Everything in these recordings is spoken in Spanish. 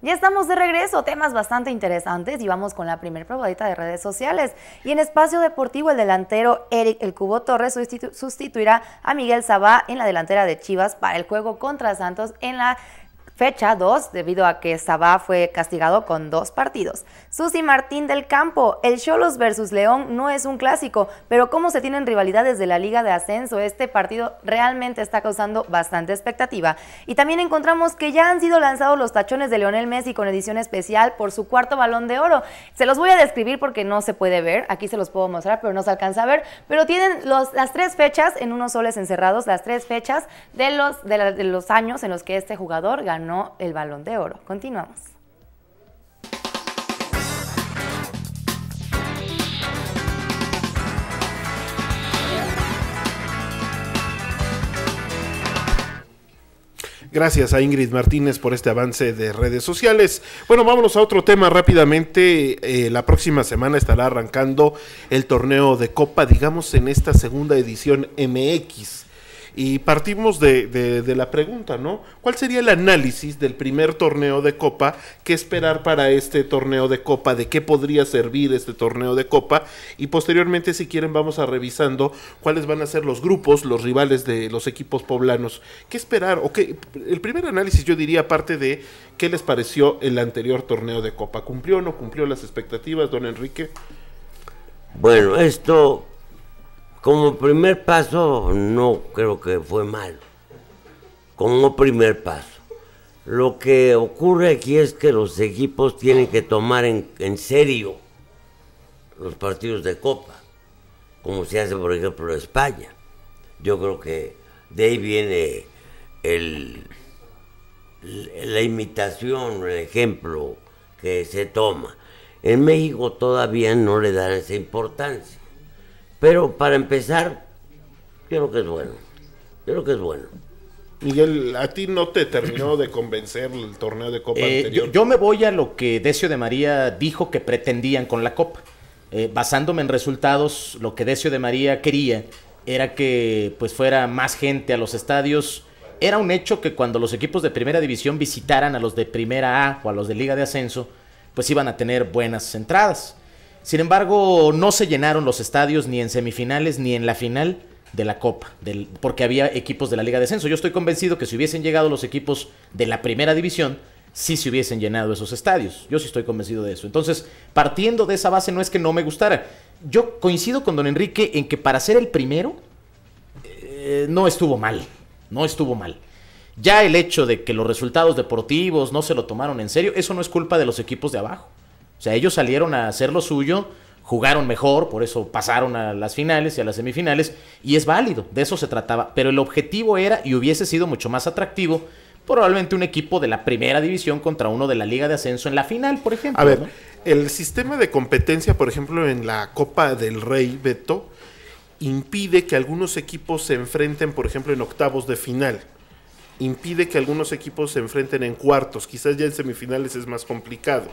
Ya estamos de regreso, temas bastante interesantes y vamos con la primer probadita de redes sociales. Y en espacio deportivo, el delantero Eric El Cubo Torres sustituirá a Miguel Sabá en la delantera de Chivas para el juego contra Santos en la fecha 2 debido a que Sabá fue castigado con dos partidos. Susi Martín del Campo, el Cholos versus León no es un clásico, pero como se tienen rivalidades de la Liga de Ascenso, este partido realmente está causando bastante expectativa. Y también encontramos que ya han sido lanzados los tachones de Leonel Messi con edición especial por su cuarto balón de oro. Se los voy a describir porque no se puede ver, aquí se los puedo mostrar, pero no se alcanza a ver, pero tienen las tres fechas en unos soles encerrados, las tres fechas de los, de los años en los que este jugador ganó el balón de oro. Continuamos. Gracias a Ingrid Martínez por este avance de redes sociales. Bueno, vámonos a otro tema rápidamente. Eh, la próxima semana estará arrancando el torneo de Copa, digamos en esta segunda edición MX. Y partimos de, de, la pregunta, ¿no? ¿Cuál sería el análisis del primer torneo de Copa? ¿Qué esperar para este torneo de Copa? ¿De qué podría servir este torneo de Copa? Y posteriormente, si quieren, vamos a revisando cuáles van a ser los grupos, los rivales de los equipos poblanos. ¿Qué esperar? ¿O qué? El primer análisis yo diría parte de qué les pareció el anterior torneo de Copa. ¿Cumplió o no cumplió las expectativas, don Enrique? Bueno, esto como primer paso no creo que fue malo, como primer paso. Lo que ocurre aquí es que los equipos tienen que tomar en, serio los partidos de Copa, como se hace por ejemplo en España. Yo creo que de ahí viene el, la imitación, el ejemplo que se toma. En México todavía no le dan esa importancia. Pero para empezar, creo que es bueno. creo que es bueno. Miguel, ¿a ti no te terminó de convencer el torneo de Copa eh, anterior? Yo, me voy a lo que Decio de María dijo que pretendían con la Copa. Eh, basándome en resultados, lo que Decio de María quería era que pues fuera más gente a los estadios. Era un hecho que cuando los equipos de primera división visitaran a los de primera A o a los de Liga de Ascenso, pues iban a tener buenas entradas. Sin embargo, no se llenaron los estadios ni en semifinales ni en la final de la Copa, porque había equipos de la Liga de Descenso. Yo estoy convencido que si hubiesen llegado los equipos de la Primera División, sí se hubiesen llenado esos estadios. Yo sí estoy convencido de eso. Entonces, partiendo de esa base, no es que no me gustara. Yo coincido con don Enrique en que para ser el primero, eh, no estuvo mal. No estuvo mal. Ya el hecho de que los resultados deportivos no se lo tomaron en serio, eso no es culpa de los equipos de abajo. O sea, ellos salieron a hacer lo suyo, jugaron mejor, por eso pasaron a las finales y a las semifinales, y es válido, de eso se trataba. Pero el objetivo era, y hubiese sido mucho más atractivo, probablemente un equipo de la primera división contra uno de la Liga de Ascenso en la final, por ejemplo. A ver, el sistema de competencia, por ejemplo, en la Copa del Rey, Beto, impide que algunos equipos se enfrenten, por ejemplo, en octavos de final impide que algunos equipos se enfrenten en cuartos. Quizás ya en semifinales es más complicado.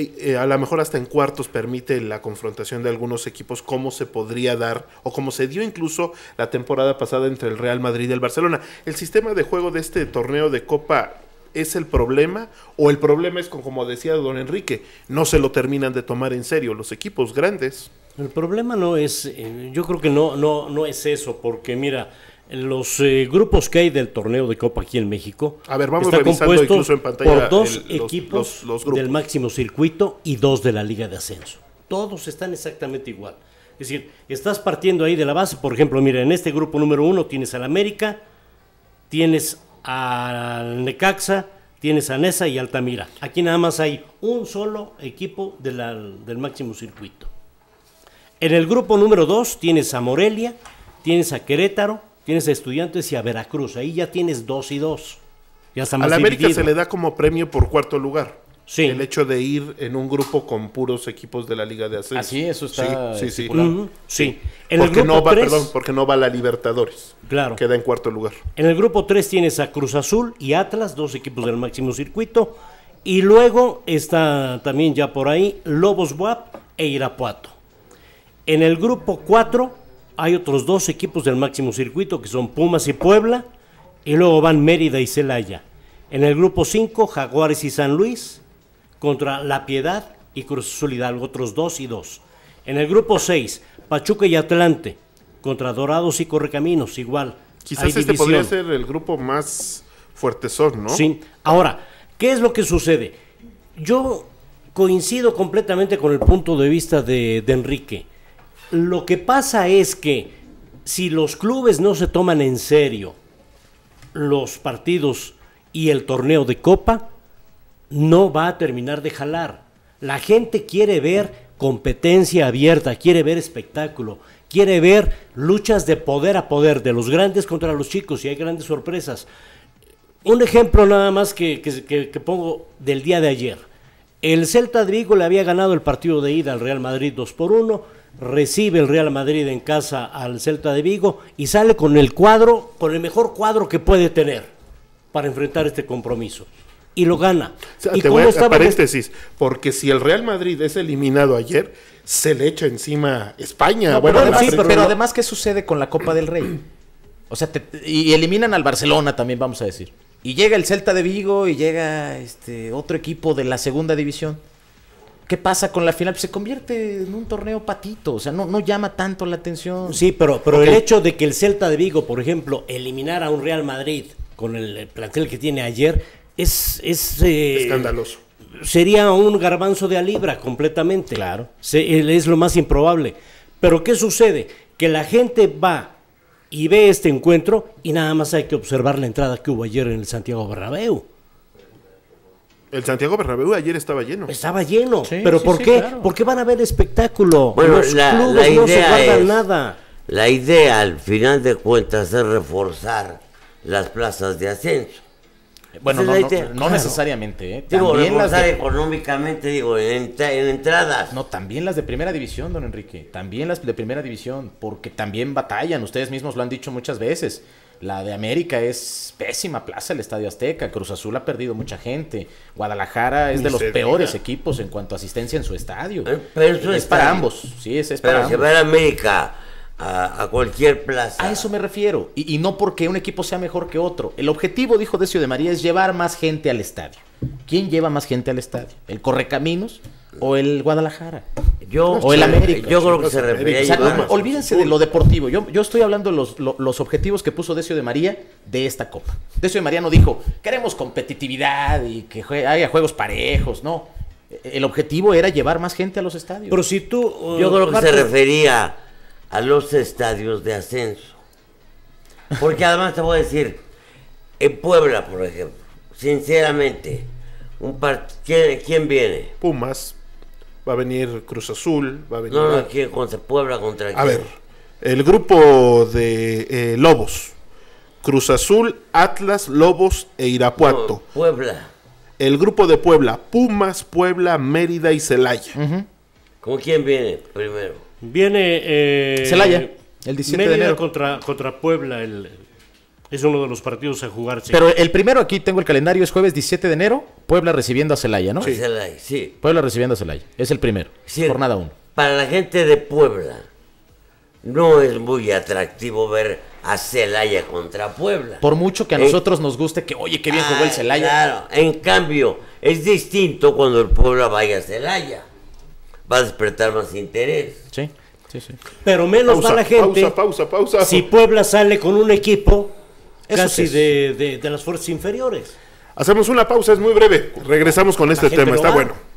Eh, eh, a lo mejor hasta en cuartos permite la confrontación de algunos equipos, cómo se podría dar o cómo se dio incluso la temporada pasada entre el Real Madrid y el Barcelona. ¿El sistema de juego de este torneo de Copa es el problema o el problema es con, como decía don Enrique, no se lo terminan de tomar en serio los equipos grandes? El problema no es, eh, yo creo que no, no, no es eso, porque mira, los eh, grupos que hay del torneo de Copa aquí en México. A ver, por dos equipos del máximo circuito y dos de la Liga de Ascenso. Todos están exactamente igual. Es decir, estás partiendo ahí de la base. Por ejemplo, mira, en este grupo número uno tienes al América, tienes al Necaxa, tienes a Nesa y Altamira. Aquí nada más hay un solo equipo del máximo circuito. En el grupo número dos tienes a Morelia, tienes a Querétaro, tienes a Estudiantes y a Veracruz. Ahí ya tienes dos y dos. Ya está más a la América se le da como premio por cuarto lugar. Sí. El hecho de ir en un grupo con puros equipos de la Liga de Ascenso. Así, eso está. Sí, sí, sí. sí. En porque, el grupo no va, a porque no va la Libertadores. Claro. Queda en cuarto lugar. En el grupo 3 tienes a Cruz Azul y Atlas, dos equipos del máximo circuito. Y luego está también ya por ahí Lobos Buap e Irapuato. En el grupo 4 hay otros dos equipos del máximo circuito que son Pumas y Puebla, y luego van Mérida y Celaya. En el grupo 5, Jaguares y San Luis contra La Piedad y Cruz Solidal, otros dos y dos. En el grupo 6, Pachuca y Atlante contra Dorados y Correcaminos, igual. Quizás este podría ser el grupo más fuertezón, ¿no? Sí. Ahora, ¿qué es lo que sucede? Yo coincido completamente con el punto de vista de Enrique. Lo que pasa es que si los clubes no se toman en serio los partidos y el torneo de copa, no va a terminar de jalar. La gente quiere ver competencia abierta, quiere ver espectáculo, quiere ver luchas de poder a poder, de los grandes contra los chicos, y hay grandes sorpresas. Un ejemplo nada más que, que, pongo del día de ayer. El Celta de Vigo le había ganado el partido de ida al Real Madrid 2 por 1 recibe el Real Madrid en casa al Celta de Vigo y sale con el cuadro, con el mejor cuadro que puede tener para enfrentar este compromiso. Y lo gana. te voy a, este paréntesis, porque si el Real Madrid es eliminado ayer, se le echa encima España. pero, además, ¿qué sucede con la Copa del Rey? O sea, y eliminan al Barcelona también, vamos a decir. Y llega el Celta de Vigo y llega este otro equipo de la segunda división ¿Qué pasa con la final? Pues, se convierte en un torneo patito, o sea, no, llama tanto la atención. Sí, pero, pero el hecho de que el Celta de Vigo, por ejemplo, eliminara a un Real Madrid con el plantel que tiene ayer, es... es eh, Escandaloso. Sería un garbanzo de a libra completamente. Claro. es lo más improbable. Pero ¿qué sucede? Que la gente va y ve este encuentro y nada más hay que observar la entrada que hubo ayer en el Santiago Bernabéu. El Santiago Bernabéu ayer estaba lleno. Estaba lleno. ¿Pero por qué? ¿Por qué van a ver espectáculo. Bueno, Los la, clubes idea no se guardan nada. La idea, al final de cuentas, es reforzar las plazas de ascenso. Bueno, no, no, necesariamente. ¿eh? Digo, económicamente, digo, en, entradas. No, también las de primera división, don Enrique. También las de primera división, porque también batallan. Ustedes mismos lo han dicho muchas veces. La de América es pésima plaza el Estadio Azteca. Cruz Azul ha perdido mucha gente. Guadalajara es de los peores equipos en cuanto a asistencia en su estadio. Eh, es, para ambos. Sí, es, pero para a América a, cualquier plaza. A eso me refiero. Y, y no porque un equipo sea mejor que otro. El objetivo, dijo Decio de María, es llevar más gente al estadio. ¿Quién lleva más gente al estadio? ¿El Correcaminos o el Guadalajara? Yo, o el América. Yo creo que se Olvídense de lo deportivo. Yo, estoy hablando de los, objetivos que puso Decio de María de esta Copa. Decio de María no dijo, queremos competitividad y que haya juegos parejos, no. E-, el objetivo era llevar más gente a los estadios. Pero si tú... Uh, yo creo que se refería a los estadios de ascenso. Porque además te voy a decir, en Puebla, por ejemplo, sinceramente, un ¿Quién, viene? Pumas, va a venir Cruz Azul, va a venir... No, no, ¿quién? Contra Puebla, contra quién? A ver, el grupo de eh, Lobos, Cruz Azul, Atlas, Lobos e Irapuato. Puebla. El grupo de Puebla, Pumas, Puebla, Mérida y Celaya. ¿Con quién viene primero? Viene... Eh, Celaya, el 17 de enero. Contra, contra Puebla el... Es uno de los partidos a jugarse. Pero el primero aquí tengo el calendario, es jueves 17 de enero, Puebla recibiendo a Celaya, ¿no? Sí, Celaya, sí. Puebla recibiendo a Celaya, es el primero. Sí, jornada 1. Para la gente de Puebla, no es muy atractivo ver a Celaya contra Puebla. Por mucho que a nosotros nos guste que, oye, qué bien jugó el ah, Celaya. Claro, en cambio, es distinto cuando el Puebla vaya a Celaya. Va a despertar más interés. Sí, sí, sí. Pero menos para la gente. Pausa, pausa, pausa. Si Puebla sale con un equipo casi de, de las fuerzas inferiores. Hacemos una pausa, es muy breve. Regresamos con este tema, está bueno.